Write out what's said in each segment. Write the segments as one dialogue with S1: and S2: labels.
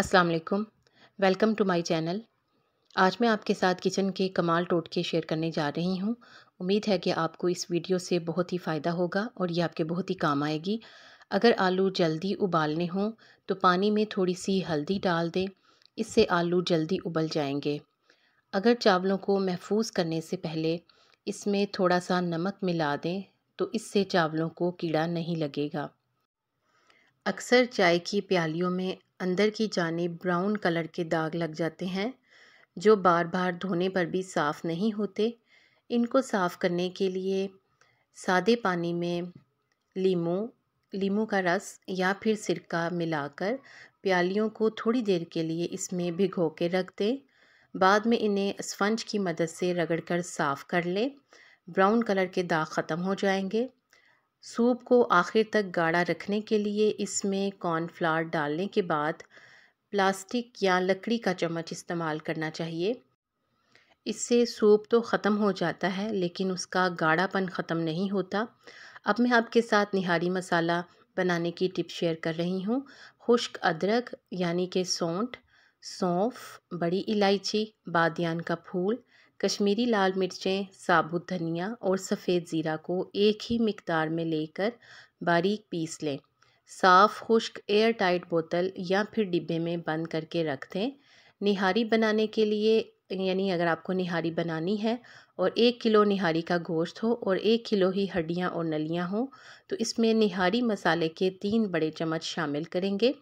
S1: अस्सलाम वालेकुम welcome to my channel आज मैं आपके साथ किचन के कमाल टोटके शेयर करने जा रही हूँ उम्मीद है कि आपको इस वीडियो से बहुत ही फ़ायदा होगा और ये आपके बहुत ही काम आएगी अगर आलू जल्दी उबालने हों तो पानी में थोड़ी सी हल्दी डाल दें इससे आलू जल्दी उबल जाएंगे अगर चावलों को महफूज करने से पहले इसमें थोड़ा सा नमक मिला दें तो इससे चावलों को कीड़ा नहीं लगेगा अक्सर चाय की प्यालियों में अंदर की जाने ब्राउन कलर के दाग लग जाते हैं जो बार बार धोने पर भी साफ़ नहीं होते इनको साफ़ करने के लिए सादे पानी में लीमू लीमू का रस या फिर सिरका मिलाकर प्यालियों को थोड़ी देर के लिए इसमें भिगो के रख दें बाद में इन्हें स्पंज की मदद से रगड़कर साफ़ कर लें ब्राउन कलर के दाग ख़त्म हो जाएंगे सूप को आखिर तक गाढ़ा रखने के लिए इसमें कॉर्नफ्लावर डालने के बाद प्लास्टिक या लकड़ी का चम्मच इस्तेमाल करना चाहिए इससे सूप तो ख़त्म हो जाता है लेकिन उसका गाढ़ापन ख़त्म नहीं होता अब मैं आपके साथ निहारी मसाला बनाने की टिप शेयर कर रही हूँ खुश्क अदरक यानी कि सौंठ सौंफ बड़ी इलायची बादियान का फूल कश्मीरी लाल मिर्चें साबुत धनिया और सफ़ेद ज़ीरा को एक ही मकदार में लेकर बारीक पीस लें साफ़ खुश्क एयर टाइट बोतल या फिर डिब्बे में बंद करके रख दें निहारी बनाने के लिए यानी अगर आपको निहारी बनानी है और एक किलो निहारी का गोश्त हो और एक किलो ही हड्डियाँ और नलियाँ हों तो इसमें निहारी मसाले के तीन बड़े चम्मच शामिल करेंगे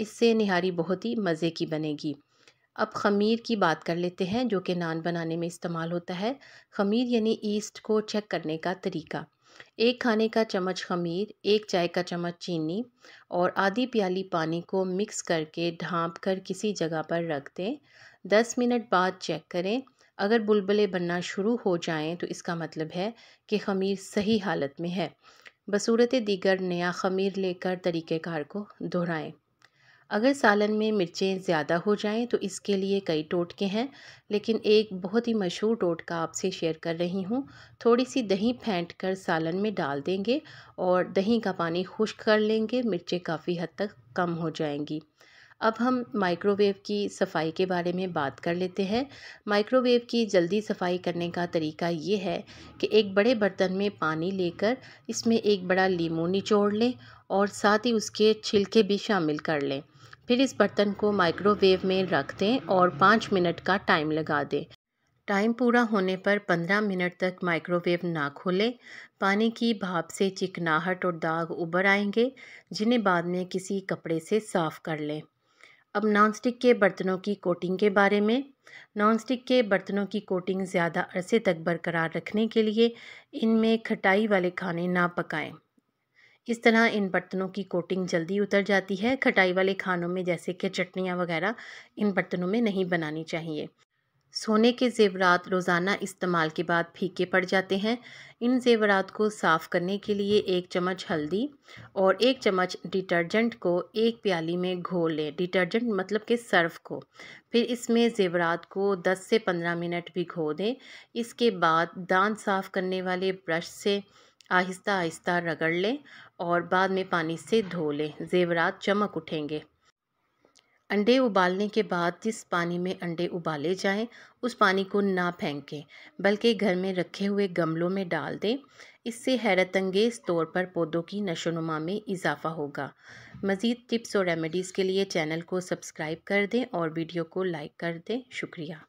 S1: इससे निहारी बहुत ही मज़े की बनेगी अब ख़मीर की बात कर लेते हैं जो कि नान बनाने में इस्तेमाल होता है ख़मीर यानी ईस्ट को चेक करने का तरीका एक खाने का चम्मच खमीर एक चाय का चम्मच चीनी और आधी प्याली पानी को मिक्स करके ढाँप कर किसी जगह पर रख दें दस मिनट बाद चेक करें अगर बुलबुले बनना शुरू हो जाएं तो इसका मतलब है कि खमीर सही हालत में है बसूरत दीगर नया खमीर लेकर तरीक़ेकार को दोहराएं अगर सालन में मिर्चें ज़्यादा हो जाएं तो इसके लिए कई टोटके हैं लेकिन एक बहुत ही मशहूर टोटका आपसे शेयर कर रही हूँ थोड़ी सी दही फेंट कर सालन में डाल देंगे और दही का पानी खुश्क कर लेंगे मिर्चें काफ़ी हद तक कम हो जाएंगी अब हम माइक्रोवेव की सफाई के बारे में बात कर लेते हैं माइक्रोवेव की जल्दी सफाई करने का तरीका ये है कि एक बड़े बर्तन में पानी लेकर इसमें एक बड़ा लीमू निचोड़ लें और साथ ही उसके छिलके भी शामिल कर लें फिर इस बर्तन को माइक्रोवेव में रख दें और पाँच मिनट का टाइम लगा दें टाइम पूरा होने पर पंद्रह मिनट तक माइक्रोवेव ना खोलें पानी की भाप से चिकनाहट और दाग उबर आएंगे जिन्हें बाद में किसी कपड़े से साफ़ कर लें अब नॉनस्टिक के बर्तनों की कोटिंग के बारे में नॉनस्टिक के बर्तनों की कोटिंग ज़्यादा अरसे तक बरकरार रखने के लिए इनमें खटाई वाले खाने ना पकाएं इस तरह इन बर्तनों की कोटिंग जल्दी उतर जाती है खटाई वाले खानों में जैसे कि चटनियाँ वगैरह इन बर्तनों में नहीं बनानी चाहिए सोने के जेवरात रोज़ाना इस्तेमाल के बाद फीके पड़ जाते हैं इन जेवरात को साफ़ करने के लिए एक चम्मच हल्दी और एक चम्मच डिटर्जेंट को एक प्याली में घोल लें डिटर्जेंट मतलब के सर्फ को फिर इसमें जेवरात को 10 से 15 मिनट भिगो दें इसके बाद दांत साफ़ करने वाले ब्रश से आहिस्ता आहिस्ता रगड़ लें और बाद में पानी से धो लें ज़ेवरात चमक उठेंगे अंडे उबालने के बाद जिस पानी में अंडे उबाले जाएं उस पानी को ना फेंकें बल्कि घर में रखे हुए गमलों में डाल दें इससे हैरतंगेज़ तौर पर पौधों की नशोनुमा में इजाफ़ा होगा मज़ीद टिप्स और रेमेडीज़ के लिए चैनल को सब्सक्राइब कर दें और वीडियो को लाइक कर दें शुक्रिया